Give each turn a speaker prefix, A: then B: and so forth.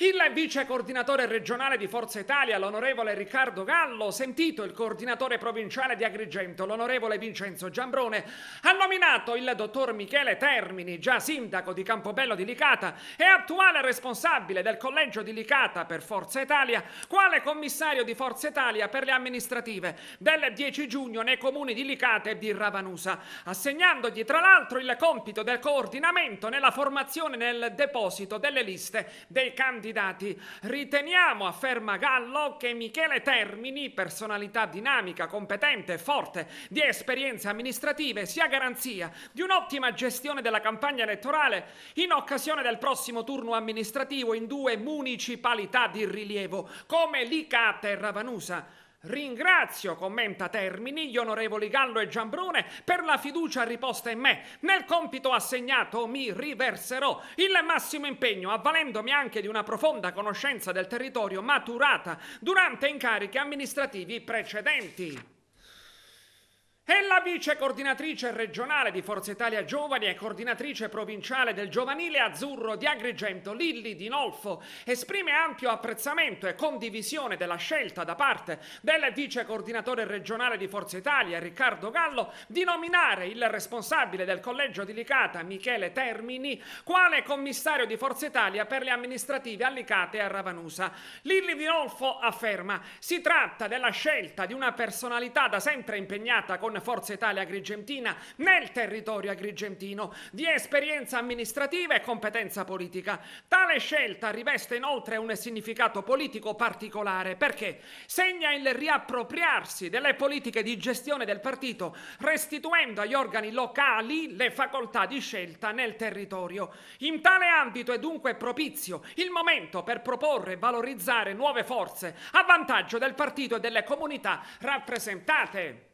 A: Il vice coordinatore regionale di Forza Italia, l'onorevole Riccardo Gallo, sentito il coordinatore provinciale di Agrigento, l'onorevole Vincenzo Giambrone, ha nominato il dottor Michele Termini, già sindaco di Campobello di Licata e attuale responsabile del collegio di Licata per Forza Italia, quale commissario di Forza Italia per le amministrative del 10 giugno nei comuni di Licata e di Ravanusa, assegnandogli tra l'altro il compito del coordinamento nella formazione nel deposito delle liste dei candidati candidati. Riteniamo, afferma Gallo, che Michele Termini, personalità dinamica, competente e forte, di esperienze amministrative, sia garanzia di un'ottima gestione della campagna elettorale in occasione del prossimo turno amministrativo in due municipalità di rilievo, come Licata e Ravanusa. Ringrazio, commenta Termini, gli onorevoli Gallo e Giambrone per la fiducia riposta in me. Nel compito assegnato mi riverserò il massimo impegno, avvalendomi anche di una profonda conoscenza del territorio maturata durante incarichi amministrativi precedenti e la vice coordinatrice regionale di Forza Italia Giovani e coordinatrice provinciale del giovanile azzurro di Agrigento Lilli Di Nolfo esprime ampio apprezzamento e condivisione della scelta da parte del vice coordinatore regionale di Forza Italia Riccardo Gallo di nominare il responsabile del collegio di Licata Michele Termini quale commissario di Forza Italia per le amministrative a Licata e a Ravanusa. Lilli Di Nolfo afferma si tratta della scelta di una personalità da sempre impegnata con Forza Italia Agrigentina nel territorio agrigentino di esperienza amministrativa e competenza politica. Tale scelta riveste inoltre un significato politico particolare perché segna il riappropriarsi delle politiche di gestione del partito, restituendo agli organi locali le facoltà di scelta nel territorio. In tale ambito è dunque propizio il momento per proporre e valorizzare nuove forze a vantaggio del partito e delle comunità rappresentate.